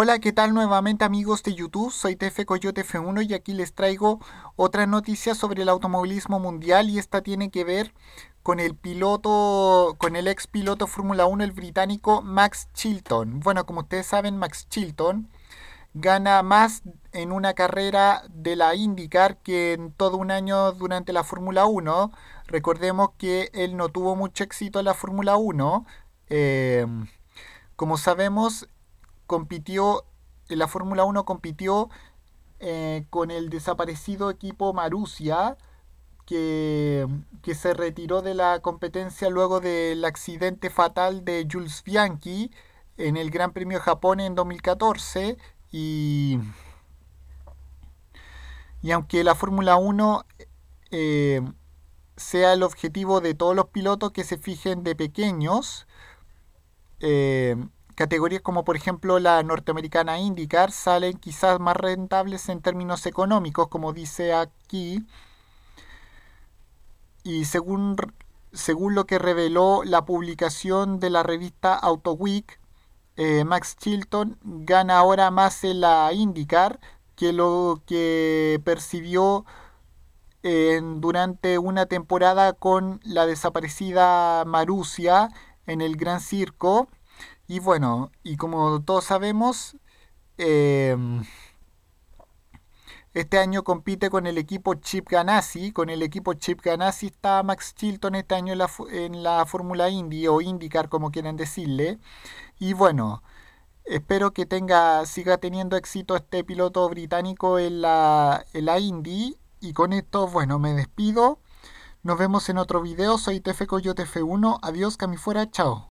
Hola, ¿qué tal nuevamente amigos de YouTube? Soy TF Coyote F1 y aquí les traigo otra noticia sobre el automovilismo mundial y esta tiene que ver con el piloto, con el ex piloto Fórmula 1, el británico Max Chilton. Bueno, como ustedes saben, Max Chilton gana más en una carrera de la IndyCar que en todo un año durante la Fórmula 1. Recordemos que él no tuvo mucho éxito en la Fórmula 1. Eh, como sabemos, compitió, en la Fórmula 1 compitió eh, con el desaparecido equipo Marussia, que, que, se retiró de la competencia luego del accidente fatal de Jules Bianchi en el Gran Premio de Japón en 2014 y, y aunque la Fórmula 1 eh, sea el objetivo de todos los pilotos que se fijen de pequeños, eh, Categorías como por ejemplo la norteamericana IndyCar salen quizás más rentables en términos económicos, como dice aquí. Y según, lo que reveló la publicación de la revista AutoWeek, eh, Max Chilton gana ahora más en la IndyCar que lo que percibió durante una temporada con la desaparecida Marusia en el Gran Circo y bueno, y como todos sabemos, em, este año compite con el equipo Chip Ganassi. Con el equipo Chip Ganassi está Max Chilton este año en la, Fórmula Indy o IndyCar, como quieran decirle. Y bueno, espero que tenga, siga teniendo éxito este piloto británico en la, en Indy. Y con esto, bueno, me despido. Nos vemos en otro video. Soy TF Coyote F1. Adiós, fuera. Chao.